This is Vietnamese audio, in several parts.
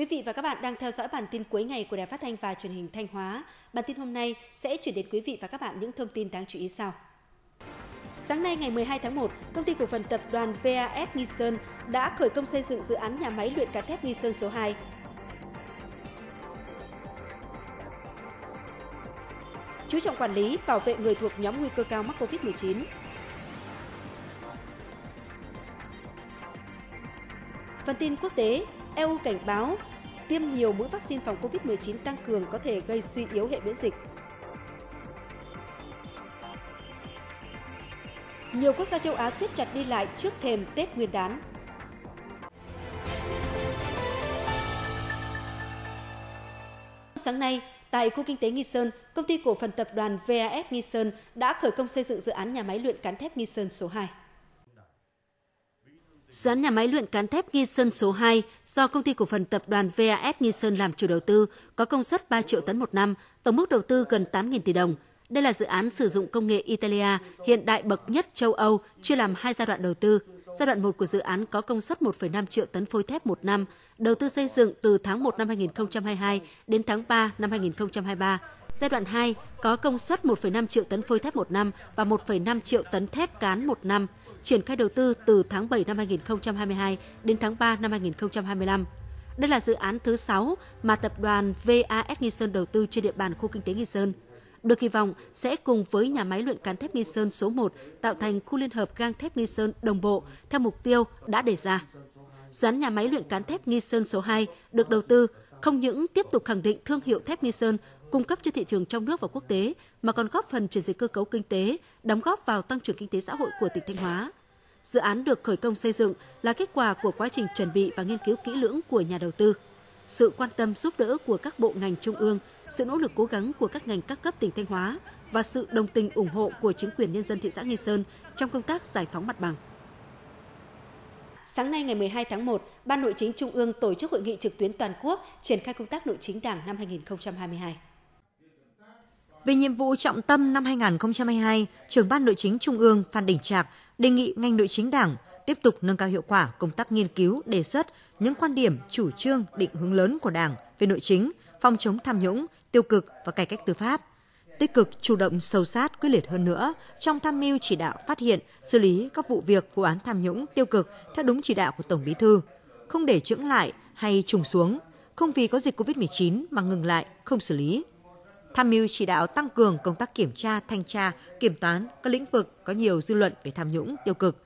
Quý vị và các bạn đang theo dõi bản tin cuối ngày của Đài Phát thanh và Truyền hình Thanh Hóa. Bản tin hôm nay sẽ chuyển đến quý vị và các bạn những thông tin đáng chú ý sau. Sáng nay ngày 12 tháng 1, công ty cổ phần tập đoàn VAS Nghi Sơn đã khởi công xây dựng dự án nhà máy luyện cá thép Nghi Sơn số 2. Chú trọng quản lý, bảo vệ người thuộc nhóm nguy cơ cao mắc Covid-19. Phần tin quốc tế, EU cảnh báo tiêm nhiều mũi vaccine phòng COVID-19 tăng cường có thể gây suy yếu hệ miễn dịch. Nhiều quốc gia châu Á siết chặt đi lại trước thềm Tết Nguyên đán. Sáng nay, tại khu kinh tế Nghi Sơn, công ty cổ phần tập đoàn VAS Nghi Sơn đã khởi công xây dựng dự án nhà máy luyện cán thép Nghi Sơn số 2. Dự án nhà máy luyện cán thép Nghi Sơn số 2 do công ty cổ phần tập đoàn VAS Nghi Sơn làm chủ đầu tư có công suất 3 triệu tấn một năm, tổng mức đầu tư gần 8.000 tỷ đồng. Đây là dự án sử dụng công nghệ Italia hiện đại bậc nhất châu Âu, chia làm hai giai đoạn đầu tư. Giai đoạn 1 của dự án có công suất 1,5 triệu tấn phôi thép một năm, đầu tư xây dựng từ tháng 1 năm 2022 đến tháng 3 năm 2023. Giai đoạn 2 có công suất 1,5 triệu tấn phôi thép một năm và 1,5 triệu tấn thép cán một năm – triển khai đầu tư từ tháng 7 năm 2022 đến tháng 3 năm 2025. Đây là dự án thứ 6 mà tập đoàn VAS Nghi Sơn đầu tư trên địa bàn khu kinh tế Nghi Sơn. Được kỳ vọng sẽ cùng với nhà máy luyện cán thép Nghi Sơn số 1 tạo thành khu liên hợp gang thép Nghi Sơn đồng bộ theo mục tiêu đã đề ra. Dự nhà máy luyện cán thép Nghi Sơn số 2 được đầu tư không những tiếp tục khẳng định thương hiệu thép Nghi Sơn cung cấp cho thị trường trong nước và quốc tế mà còn góp phần chuyển dịch cơ cấu kinh tế, đóng góp vào tăng trưởng kinh tế xã hội của tỉnh Thanh Hóa. Dự án được khởi công xây dựng là kết quả của quá trình chuẩn bị và nghiên cứu kỹ lưỡng của nhà đầu tư, sự quan tâm giúp đỡ của các bộ ngành trung ương, sự nỗ lực cố gắng của các ngành các cấp tỉnh Thanh Hóa và sự đồng tình ủng hộ của chính quyền nhân dân thị xã Nghi Sơn trong công tác giải phóng mặt bằng. Sáng nay ngày 12 tháng 1, Ban Nội chính Trung ương tổ chức hội nghị trực tuyến toàn quốc triển khai công tác nội chính Đảng năm 2022. Về nhiệm vụ trọng tâm năm 2022, trưởng ban nội chính Trung ương Phan Đình Trạc đề nghị ngành nội chính Đảng tiếp tục nâng cao hiệu quả công tác nghiên cứu, đề xuất những quan điểm, chủ trương, định hướng lớn của Đảng về nội chính, phòng chống tham nhũng, tiêu cực và cải cách tư pháp tích cực chủ động sâu sát quyết liệt hơn nữa trong tham mưu chỉ đạo phát hiện xử lý các vụ việc vụ án tham nhũng tiêu cực theo đúng chỉ đạo của tổng bí thư không để chững lại hay trùng xuống không vì có dịch covid 19 mà ngừng lại không xử lý tham mưu chỉ đạo tăng cường công tác kiểm tra, thanh tra, kiểm toán các lĩnh vực có nhiều dư luận về tham nhũng tiêu cực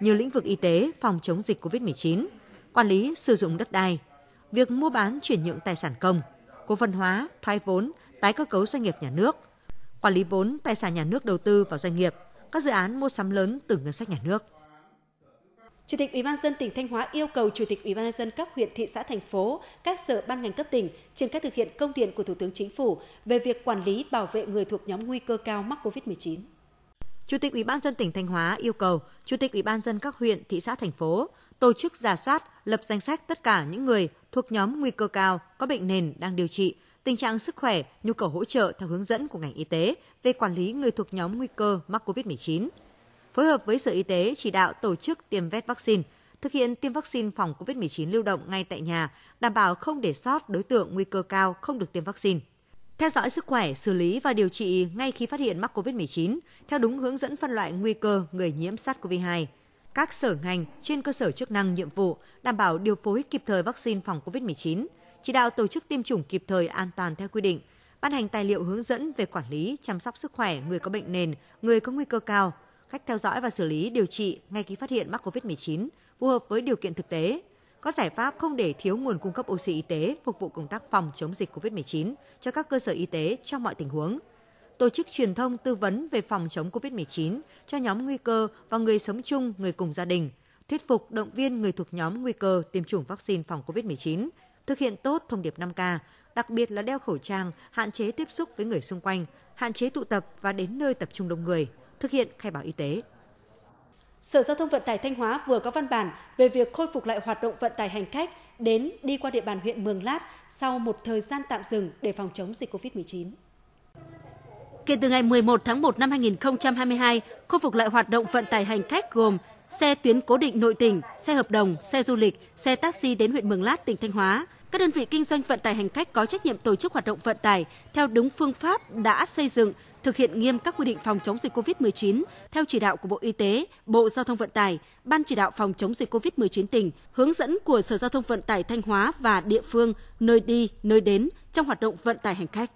như lĩnh vực y tế, phòng chống dịch COVID-19, quản lý sử dụng đất đai, việc mua bán chuyển nhượng tài sản công, cổ phần hóa, thoái vốn, tái cơ cấu doanh nghiệp nhà nước, quản lý vốn, tài sản nhà nước đầu tư vào doanh nghiệp, các dự án mua sắm lớn từ ngân sách nhà nước. Chủ tịch Ủy ban dân tỉnh Thanh Hóa yêu cầu Chủ tịch Ủy ban dân các huyện, thị xã, thành phố, các sở ban ngành cấp tỉnh triển khai thực hiện công điện của Thủ tướng Chính phủ về việc quản lý bảo vệ người thuộc nhóm nguy cơ cao mắc COVID-19. Chủ tịch Ủy ban dân tỉnh Thanh Hóa yêu cầu Chủ tịch Ủy ban dân các huyện, thị xã, thành phố tổ chức giả soát, lập danh sách tất cả những người thuộc nhóm nguy cơ cao có bệnh nền đang điều trị, tình trạng sức khỏe, nhu cầu hỗ trợ theo hướng dẫn của ngành y tế về quản lý người thuộc nhóm nguy cơ mắc COVID-19 phối hợp với Sở Y tế chỉ đạo tổ chức tiêm vét vaccine, thực hiện tiêm vaccine phòng COVID-19 lưu động ngay tại nhà, đảm bảo không để sót đối tượng nguy cơ cao không được tiêm vaccine. Theo dõi sức khỏe, xử lý và điều trị ngay khi phát hiện mắc COVID-19, theo đúng hướng dẫn phân loại nguy cơ người nhiễm SARS-CoV-2. Các sở ngành trên cơ sở chức năng nhiệm vụ đảm bảo điều phối kịp thời vaccine phòng COVID-19, chỉ đạo tổ chức tiêm chủng kịp thời an toàn theo quy định, ban hành tài liệu hướng dẫn về quản lý, chăm sóc sức khỏe người có bệnh nền, người có nguy cơ cao – cách theo dõi và xử lý điều trị ngay khi phát hiện mắc COVID-19 phù hợp với điều kiện thực tế, có giải pháp không để thiếu nguồn cung cấp oxy y tế phục vụ công tác phòng chống dịch COVID-19 cho các cơ sở y tế trong mọi tình huống, tổ chức truyền thông tư vấn về phòng chống COVID-19 cho nhóm nguy cơ và người sống chung, người cùng gia đình, thuyết phục động viên người thuộc nhóm nguy cơ tiêm chủng vaccine phòng COVID-19, thực hiện tốt thông điệp 5K, đặc biệt là đeo khẩu trang, hạn chế tiếp xúc với người xung quanh, hạn chế tụ tập và đến nơi tập trung đông người, thực hiện khai báo y tế. Sở Giao thông Vận tải Thanh Hóa vừa có văn bản về việc khôi phục lại hoạt động vận tải hành khách đến đi qua địa bàn huyện Mường Lát sau một thời gian tạm dừng để phòng chống dịch COVID-19. Kể từ ngày 11 tháng 1 năm 2022, khôi phục lại hoạt động vận tải hành khách gồm xe tuyến cố định nội tỉnh, xe hợp đồng, xe du lịch, xe taxi đến huyện Mường Lát, tỉnh Thanh Hóa. Các đơn vị kinh doanh vận tải hành khách có trách nhiệm tổ chức hoạt động vận tải theo đúng phương pháp đã xây dựng thực hiện nghiêm các quy định phòng chống dịch COVID-19 theo chỉ đạo của Bộ Y tế, Bộ Giao thông Vận tải, Ban chỉ đạo phòng chống dịch COVID-19 tỉnh, hướng dẫn của Sở Giao thông Vận tải Thanh Hóa và địa phương nơi đi, nơi đến trong hoạt động vận tải hành khách.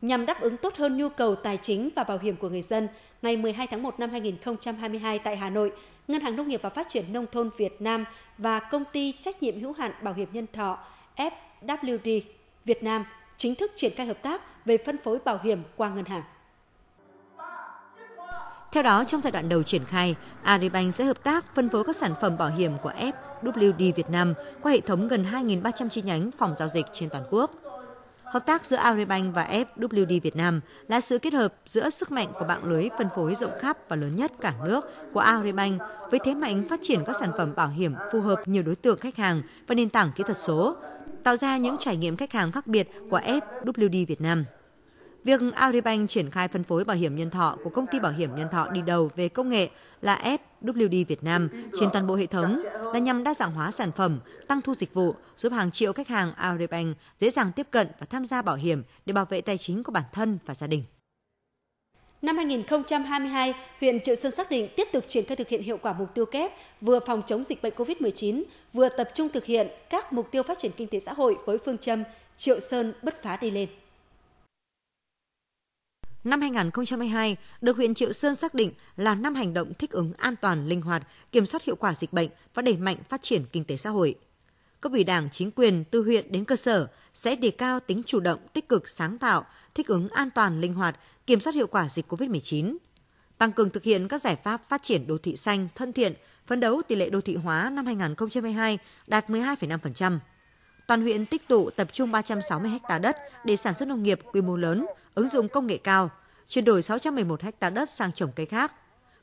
Nhằm đáp ứng tốt hơn nhu cầu tài chính và bảo hiểm của người dân, ngày 12 tháng 1 năm 2022 tại Hà Nội, Ngân hàng Nông nghiệp và Phát triển Nông thôn Việt Nam và Công ty Trách nhiệm hữu hạn Bảo hiểm Nhân thọ FWD Việt Nam chính thức triển khai hợp tác về phân phối bảo hiểm qua ngân hàng. Theo đó, trong giai đoạn đầu triển khai, Agribank sẽ hợp tác phân phối các sản phẩm bảo hiểm của FWD Việt Nam qua hệ thống gần 2.300 chi nhánh phòng giao dịch trên toàn quốc. Hợp tác giữa Agribank và FWD Việt Nam là sự kết hợp giữa sức mạnh của mạng lưới phân phối rộng khắp và lớn nhất cả nước của Agribank với thế mạnh phát triển các sản phẩm bảo hiểm phù hợp nhiều đối tượng khách hàng và nền tảng kỹ thuật số, tạo ra những trải nghiệm khách hàng khác biệt của FWD Việt Nam. Việc Aribank triển khai phân phối bảo hiểm nhân thọ của công ty bảo hiểm nhân thọ đi đầu về công nghệ là FWD Việt Nam trên toàn bộ hệ thống là nhằm đa dạng hóa sản phẩm, tăng thu dịch vụ, giúp hàng triệu khách hàng Aribank dễ dàng tiếp cận và tham gia bảo hiểm để bảo vệ tài chính của bản thân và gia đình. Năm 2022, huyện Triệu Sơn xác định tiếp tục triển khai thực hiện hiệu quả mục tiêu kép vừa phòng chống dịch bệnh COVID-19, vừa tập trung thực hiện các mục tiêu phát triển kinh tế xã hội với phương châm Triệu Sơn bứt phá đi lên. Năm 2022 được huyện Triệu Sơn xác định là năm hành động thích ứng an toàn, linh hoạt, kiểm soát hiệu quả dịch bệnh và đẩy mạnh phát triển kinh tế xã hội. Cấp ủy Đảng, chính quyền từ huyện đến cơ sở sẽ đề cao tính chủ động, tích cực, sáng tạo, thích ứng an toàn, linh hoạt, kiểm soát hiệu quả dịch COVID-19. Tăng cường thực hiện các giải pháp phát triển đô thị xanh, thân thiện, phấn đấu tỷ lệ đô thị hóa năm 2022 đạt 12,5%. Toàn huyện tích tụ tập trung 360 ha đất để sản xuất nông nghiệp quy mô lớn, ứng dụng công nghệ cao, chuyển đổi 611 ha đất sang trồng cây khác.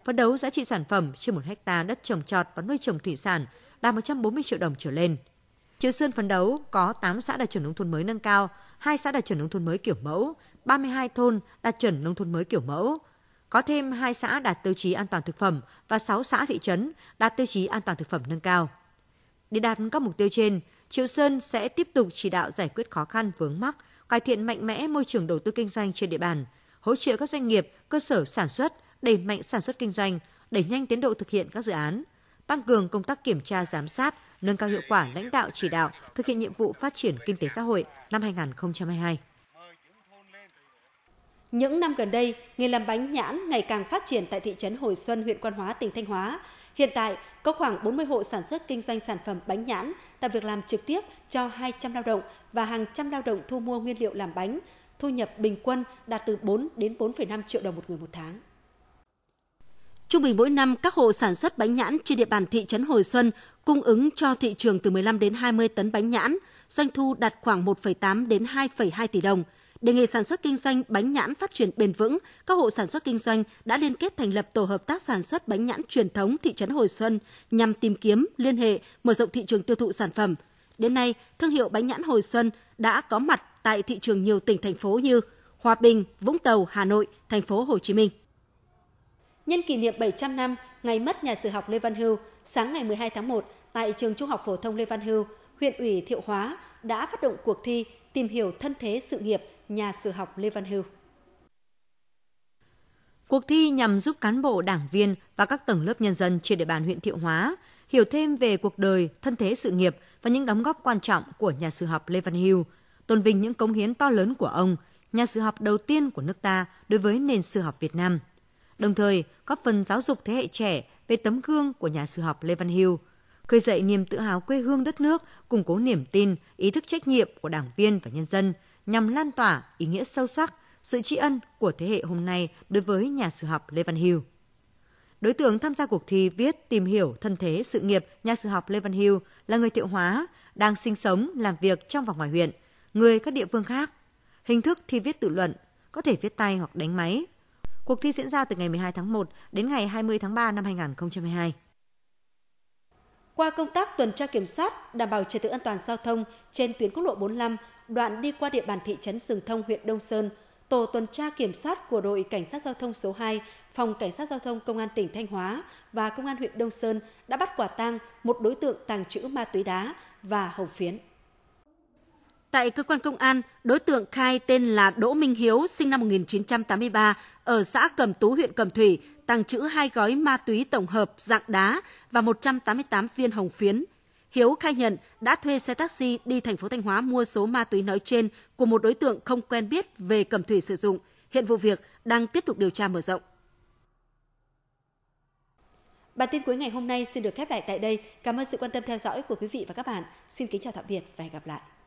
Phấn đấu giá trị sản phẩm trên 1 ha đất trồng trọt và nuôi trồng thủy sản đạt 140 triệu đồng trở lên – Triệu Sơn phấn đấu có 8 xã đạt chuẩn nông thôn mới nâng cao, 2 xã đạt chuẩn nông thôn mới kiểu mẫu, 32 thôn đạt chuẩn nông thôn mới kiểu mẫu. Có thêm 2 xã đạt tiêu chí an toàn thực phẩm và 6 xã thị trấn đạt tiêu chí an toàn thực phẩm nâng cao. Để đạt các mục tiêu trên, Triệu Sơn sẽ tiếp tục chỉ đạo giải quyết khó khăn vướng mắc, cải thiện mạnh mẽ môi trường đầu tư kinh doanh trên địa bàn, hỗ trợ các doanh nghiệp, cơ sở sản xuất đẩy mạnh sản xuất kinh doanh, đẩy nhanh tiến độ thực hiện các dự án, tăng cường công tác kiểm tra giám sát, nâng cao hiệu quả lãnh đạo chỉ đạo thực hiện nhiệm vụ phát triển kinh tế xã hội năm 2022. Những năm gần đây, nghề làm bánh nhãn ngày càng phát triển tại thị trấn Hồi Xuân, huyện Quan Hóa, tỉnh Thanh Hóa. Hiện tại, có khoảng 40 hộ sản xuất kinh doanh sản phẩm bánh nhãn, tạo việc làm trực tiếp cho 200 lao động và hàng trăm lao động thu mua nguyên liệu làm bánh. Thu nhập bình quân đạt từ 4 đến 4,5 triệu đồng một người một tháng. Trung bình mỗi năm, các hộ sản xuất bánh nhãn trên địa bàn thị trấn Hồi Xuân cung ứng cho thị trường từ 15 đến 20 tấn bánh nhãn, doanh thu đạt khoảng 1,8 đến 2,2 tỷ đồng. Để nghề sản xuất kinh doanh bánh nhãn phát triển bền vững, các hộ sản xuất kinh doanh đã liên kết thành lập tổ hợp tác sản xuất bánh nhãn truyền thống thị trấn Hồi Xuân nhằm tìm kiếm, liên hệ, mở rộng thị trường tiêu thụ sản phẩm. Đến nay, thương hiệu bánh nhãn Hồi Xuân đã có mặt tại thị trường nhiều tỉnh thành phố như Hòa Bình, Vũng Tàu, Hà Nội, thành phố Hồ Chí Minh. Nhân kỷ niệm 700 năm ngày mất nhà sử học Lê Văn Hưu, sáng ngày 12 tháng 1 tại trường Trung học phổ thông Lê Văn Hưu, huyện ủy Thiệu Hóa đã phát động cuộc thi tìm hiểu thân thế sự nghiệp nhà sử học Lê Văn Hưu. Cuộc thi nhằm giúp cán bộ, đảng viên và các tầng lớp nhân dân trên địa bàn huyện Thiệu Hóa hiểu thêm về cuộc đời, thân thế sự nghiệp và những đóng góp quan trọng của nhà sử học Lê Văn Hưu, tôn vinh những cống hiến to lớn của ông, nhà sử học đầu tiên của nước ta đối với nền sử học Việt Nam – đồng thời góp phần giáo dục thế hệ trẻ về tấm gương của nhà sử học Lê Văn Hưu, khơi dậy niềm tự hào quê hương đất nước, củng cố niềm tin, ý thức trách nhiệm của đảng viên và nhân dân nhằm lan tỏa ý nghĩa sâu sắc, sự tri ân của thế hệ hôm nay đối với nhà sử học Lê Văn Hưu. Đối tượng tham gia cuộc thi viết tìm hiểu thân thế sự nghiệp nhà sử học Lê Văn Hưu là người Thiệu Hóa, đang sinh sống, làm việc trong và ngoài huyện, người các địa phương khác. Hình thức thi viết tự luận, có thể viết tay hoặc đánh máy, Cuộc thi diễn ra từ ngày 12 tháng 1 đến ngày 20 tháng 3 năm 2022. Qua công tác tuần tra kiểm soát, đảm bảo trật tự an toàn giao thông trên tuyến quốc lộ 45, đoạn đi qua địa bàn thị trấn Sừng Thông, huyện Đông Sơn, tổ tuần tra kiểm soát của đội cảnh sát giao thông số 2, phòng cảnh sát giao thông công an tỉnh Thanh Hóa và công an huyện Đông Sơn đã bắt quả tang một đối tượng tàng trữ ma túy đá và hồng phiến. Tại cơ quan công an, đối tượng khai tên là Đỗ Minh Hiếu, sinh năm 1983, ở xã Cẩm Tú, huyện Cẩm Thủy, tàng trữ hai gói ma túy tổng hợp dạng đá và 188 viên hồng phiến. Hiếu khai nhận đã thuê xe taxi đi thành phố Thanh Hóa mua số ma túy nói trên của một đối tượng không quen biết về Cẩm Thủy sử dụng. Hiện vụ việc đang tiếp tục điều tra mở rộng. Bản tin cuối ngày hôm nay xin được khép lại tại đây. Cảm ơn sự quan tâm theo dõi của quý vị và các bạn. Xin kính chào tạm biệt và hẹn gặp lại.